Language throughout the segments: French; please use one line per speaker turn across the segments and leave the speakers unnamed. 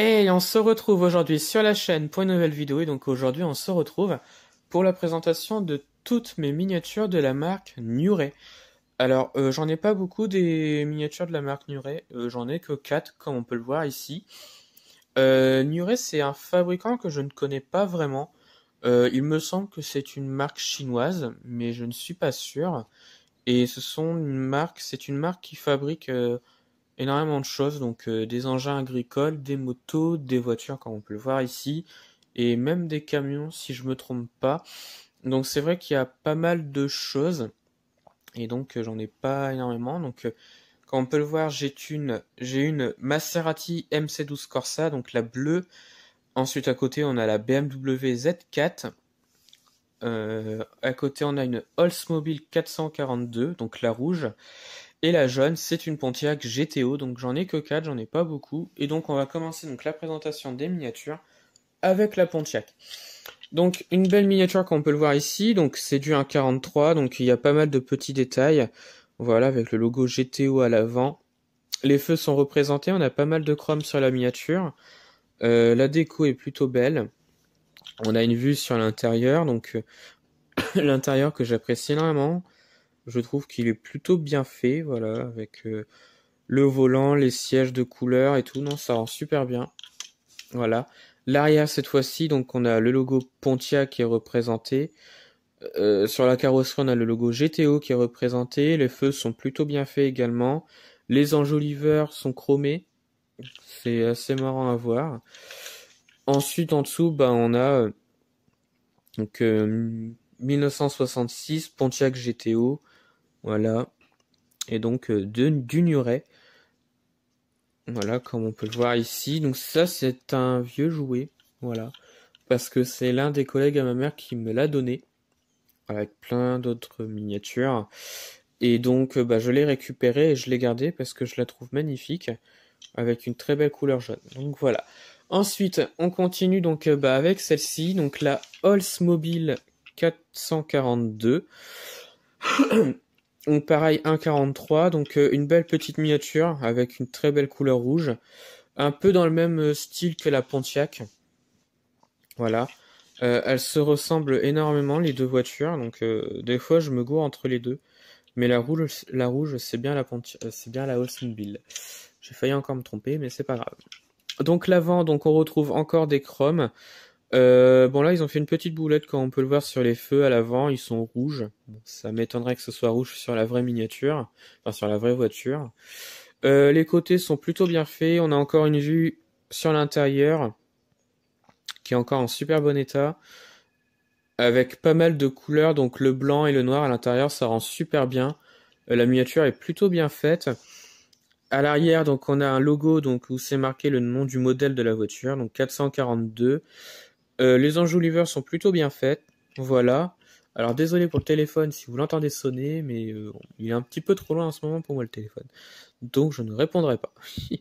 Et on se retrouve aujourd'hui sur la chaîne pour une nouvelle vidéo. Et donc aujourd'hui, on se retrouve pour la présentation de toutes mes miniatures de la marque Nure Alors, euh, j'en ai pas beaucoup des miniatures de la marque Nure euh, j'en ai que 4, comme on peut le voir ici. Euh, c'est un fabricant que je ne connais pas vraiment. Euh, il me semble que c'est une marque chinoise, mais je ne suis pas sûr. Et ce sont une marque, c'est une marque qui fabrique énormément de choses, donc euh, des engins agricoles, des motos, des voitures comme on peut le voir ici, et même des camions si je me trompe pas. Donc c'est vrai qu'il y a pas mal de choses, et donc euh, j'en ai pas énormément. Donc euh, comme on peut le voir, j'ai une, j'ai une Maserati MC12 Corsa, donc la bleue. Ensuite à côté on a la BMW Z4. à côté on a une Oldsmobile 442, donc la rouge. Et la jaune, c'est une Pontiac GTO, donc j'en ai que 4, j'en ai pas beaucoup. Et donc on va commencer donc la présentation des miniatures avec la Pontiac. Donc une belle miniature qu'on peut le voir ici, donc c'est du 1.43, donc il y a pas mal de petits détails. Voilà, avec le logo GTO à l'avant. Les feux sont représentés, on a pas mal de chrome sur la miniature. Euh, la déco est plutôt belle. On a une vue sur l'intérieur, donc euh, l'intérieur que j'apprécie énormément. Je trouve qu'il est plutôt bien fait, voilà, avec euh, le volant, les sièges de couleur et tout. Non, ça rend super bien. Voilà. L'arrière cette fois-ci, donc on a le logo Pontiac qui est représenté. Euh, sur la carrosserie, on a le logo GTO qui est représenté. Les feux sont plutôt bien faits également. Les enjoliveurs sont chromés. C'est assez marrant à voir. Ensuite, en dessous, bah, on a 1966 euh, Pontiac GTO voilà. Et donc euh, de, du Voilà, comme on peut le voir ici. Donc ça, c'est un vieux jouet. Voilà. Parce que c'est l'un des collègues à ma mère qui me l'a donné. Avec plein d'autres miniatures. Et donc, euh, bah, je l'ai récupéré et je l'ai gardé parce que je la trouve magnifique. Avec une très belle couleur jaune. Donc voilà. Ensuite, on continue donc euh, bah, avec celle-ci. Donc la Oldsmobile 442. Donc pareil, 1,43, donc euh, une belle petite miniature avec une très belle couleur rouge, un peu dans le même euh, style que la Pontiac. Voilà. Euh, elles se ressemblent énormément, les deux voitures. Donc, des fois, je me gourre entre les deux. Mais la rouge, c'est bien la c'est bien la Oldsmobile. J'ai failli encore me tromper, mais c'est pas grave. Donc l'avant, donc on retrouve encore des chromes euh, bon là ils ont fait une petite boulette comme on peut le voir sur les feux à l'avant, ils sont rouges. ça m'étonnerait que ce soit rouge sur la vraie miniature, enfin sur la vraie voiture. Euh, les côtés sont plutôt bien faits, on a encore une vue sur l'intérieur qui est encore en super bon état avec pas mal de couleurs donc le blanc et le noir à l'intérieur ça rend super bien. Euh, la miniature est plutôt bien faite. À l'arrière donc on a un logo donc où c'est marqué le nom du modèle de la voiture donc 442 euh, les enjoliveurs sont plutôt bien faites. Voilà. Alors désolé pour le téléphone si vous l'entendez sonner, mais euh, il est un petit peu trop loin en ce moment pour moi le téléphone. Donc je ne répondrai pas.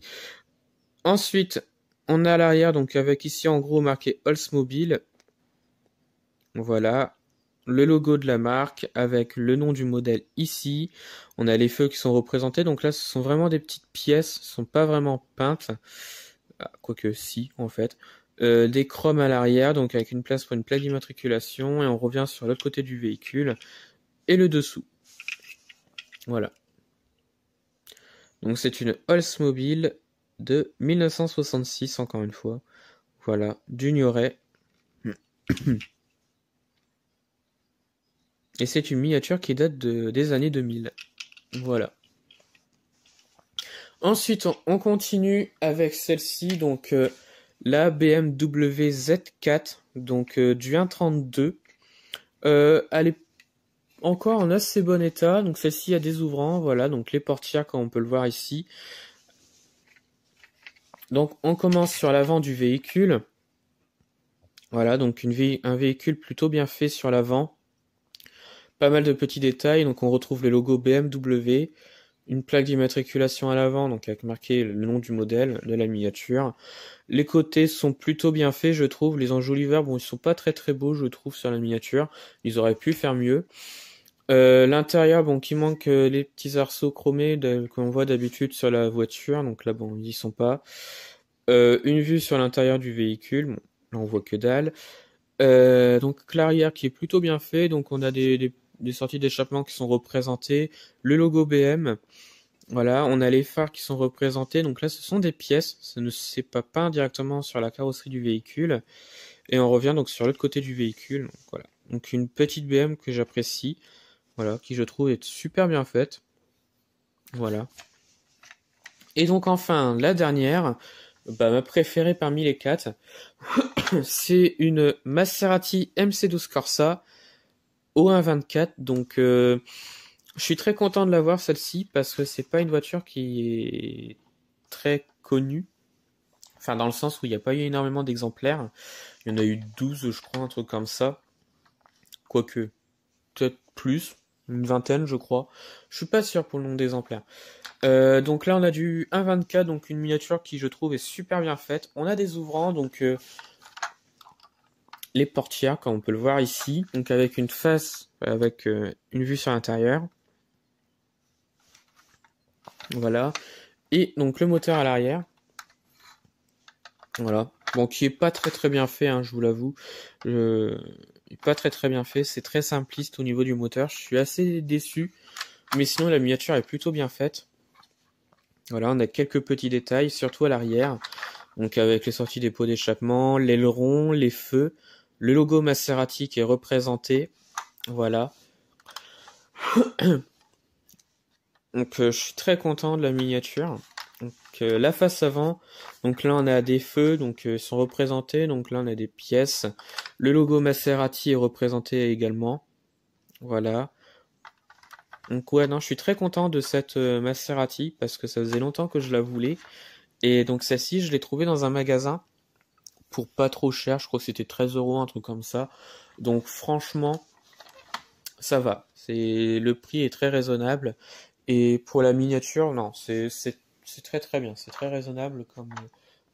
Ensuite, on a l'arrière, donc avec ici en gros marqué Oldsmobile. Voilà. Le logo de la marque avec le nom du modèle ici. On a les feux qui sont représentés. Donc là, ce sont vraiment des petites pièces. Ce ne sont pas vraiment peintes. Ah, quoique si, en fait. Euh, des chromes à l'arrière, donc avec une place pour une plaque d'immatriculation, et on revient sur l'autre côté du véhicule, et le dessous. Voilà. Donc c'est une Oldsmobile de 1966, encore une fois. Voilà, d'Ignoret. Et c'est une miniature qui date de, des années 2000. Voilà. Ensuite, on, continue avec celle-ci, donc... Euh, la BMW Z4, donc euh, du 1.32. Euh, elle est encore en assez bon état, donc celle-ci a des ouvrants, voilà, donc les portières comme on peut le voir ici. Donc on commence sur l'avant du véhicule. Voilà, donc une un véhicule plutôt bien fait sur l'avant. Pas mal de petits détails, donc on retrouve le logo BMW, une plaque d'immatriculation à l'avant, donc avec marqué le nom du modèle, de la miniature. Les côtés sont plutôt bien faits, je trouve. Les enjoliveurs, bon, ils sont pas très très beaux, je trouve, sur la miniature. Ils auraient pu faire mieux. Euh, l'intérieur, bon, qui manque euh, les petits arceaux chromés qu'on voit d'habitude sur la voiture, donc là, bon, ils y sont pas. Euh, une vue sur l'intérieur du véhicule, bon, là, on voit que dalle. donc l'arrière qui est plutôt bien fait, donc on a des des sorties d'échappement qui sont représentées, le logo BM. Voilà, on a les phares qui sont représentés. Donc là, ce sont des pièces. Ça ne s'est pas directement sur la carrosserie du véhicule. Et on revient donc sur l'autre côté du véhicule. Donc voilà. Donc une petite BM que j'apprécie. Voilà, qui je trouve est super bien faite. Voilà. Et donc enfin, la dernière, bah, ma préférée parmi les quatre, c'est une Maserati MC12 Corsa au 1.24. Donc, euh, je suis très content de l'avoir celle-ci parce que c'est pas une voiture qui est très connue. Enfin, dans le sens où il n'y a pas eu énormément d'exemplaires. Il y en a eu 12, je crois, un truc comme ça. Quoique, peut-être plus, une vingtaine, je crois. Je suis pas sûr pour le nombre d'exemplaires. Euh, donc là, on a du 1.24, donc une miniature qui, je trouve, est super bien faite. On a des ouvrants, donc euh, les portières, comme on peut le voir ici, donc avec une face, avec euh, une vue sur l'intérieur. Voilà. Et donc le moteur à l'arrière. Voilà. Bon, qui est pas très très bien fait, hein, je vous l'avoue. Pas très très bien fait. C'est très simpliste au niveau du moteur. Je suis assez déçu. Mais sinon, la miniature est plutôt bien faite. Voilà, on a quelques petits détails, surtout à l'arrière. Donc avec les sorties des pots d'échappement, l'aileron, les feux. Le logo Maserati qui est représenté. Voilà. Donc euh, je suis très content de la miniature. Donc, euh, la face avant, donc là on a des feux, donc euh, ils sont représentés, donc là on a des pièces. Le logo Maserati est représenté également. Voilà. Donc ouais, non, je suis très content de cette Maserati parce que ça faisait longtemps que je la voulais. Et donc celle-ci, je l'ai trouvée dans un magasin pour pas trop cher, je crois que c'était 13 euros, un truc comme ça. Donc franchement, ça va. C'est le prix est très raisonnable et pour la miniature, non, c'est très très bien, c'est très raisonnable comme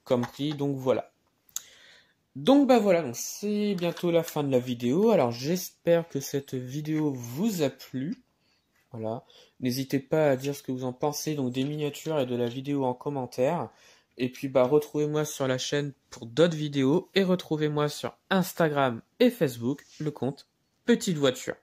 comme prix. Donc voilà. Donc bah voilà, c'est bientôt la fin de la vidéo. Alors j'espère que cette vidéo vous a plu. Voilà. N'hésitez pas à dire ce que vous en pensez donc des miniatures et de la vidéo en commentaire. Et puis bah retrouvez-moi sur la chaîne pour d'autres vidéos et retrouvez-moi sur Instagram et Facebook, le compte Petite Voiture.